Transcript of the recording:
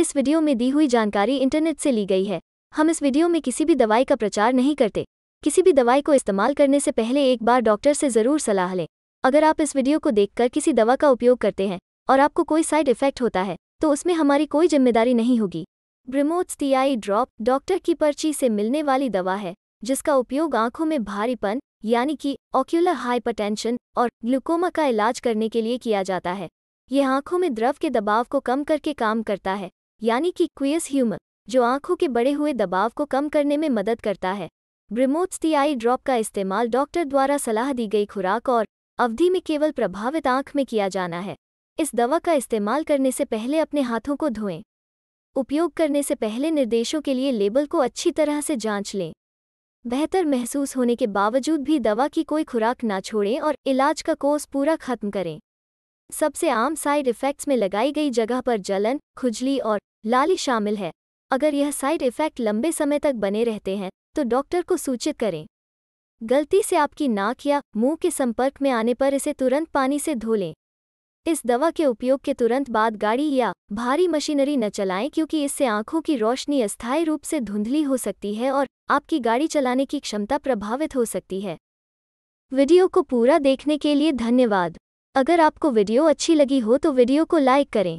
इस वीडियो में दी हुई जानकारी इंटरनेट से ली गई है हम इस वीडियो में किसी भी दवाई का प्रचार नहीं करते किसी भी दवाई को इस्तेमाल करने से पहले एक बार डॉक्टर से ज़रूर सलाह लें अगर आप इस वीडियो को देखकर किसी दवा का उपयोग करते हैं और आपको कोई साइड इफेक्ट होता है तो उसमें हमारी कोई जिम्मेदारी नहीं होगी ब्रिमोट्स टीआई ड्रॉप डॉक्टर की पर्ची से मिलने वाली दवा है जिसका उपयोग आंखों में भारीपन यानी कि ऑक्यूलर हाइपरटेंशन और ग्लूकोमा का इलाज करने के लिए किया जाता है यह आंखों में द्रव के दबाव को कम करके काम करता है यानी कि क्वियस ह्यूमर जो आंखों के बड़े हुए दबाव को कम करने में मदद करता है ब्रिमोत्स्ती आई ड्रॉप का इस्तेमाल डॉक्टर द्वारा सलाह दी गई खुराक और अवधि में केवल प्रभावित आंख में किया जाना है इस दवा का इस्तेमाल करने से पहले अपने हाथों को धोएं उपयोग करने से पहले निर्देशों के लिए लेबल को अच्छी तरह से जांच लें बेहतर महसूस होने के बावजूद भी दवा की कोई खुराक ना छोड़ें और इलाज का कोर्स पूरा खत्म करें सबसे आम साइड इफ़ेक्ट्स में लगाई गई जगह पर जलन खुजली और लाली शामिल है अगर यह साइड इफ़ेक्ट लंबे समय तक बने रहते हैं तो डॉक्टर को सूचित करें गलती से आपकी नाक या मुंह के संपर्क में आने पर इसे तुरंत पानी से धो लें इस दवा के उपयोग के तुरंत बाद गाड़ी या भारी मशीनरी न चलाएं क्योंकि इससे आंखों की रोशनी अस्थायी रूप से धुंधली हो सकती है और आपकी गाड़ी चलाने की क्षमता प्रभावित हो सकती है वीडियो को पूरा देखने के लिए धन्यवाद अगर आपको वीडियो अच्छी लगी हो तो वीडियो को लाइक करें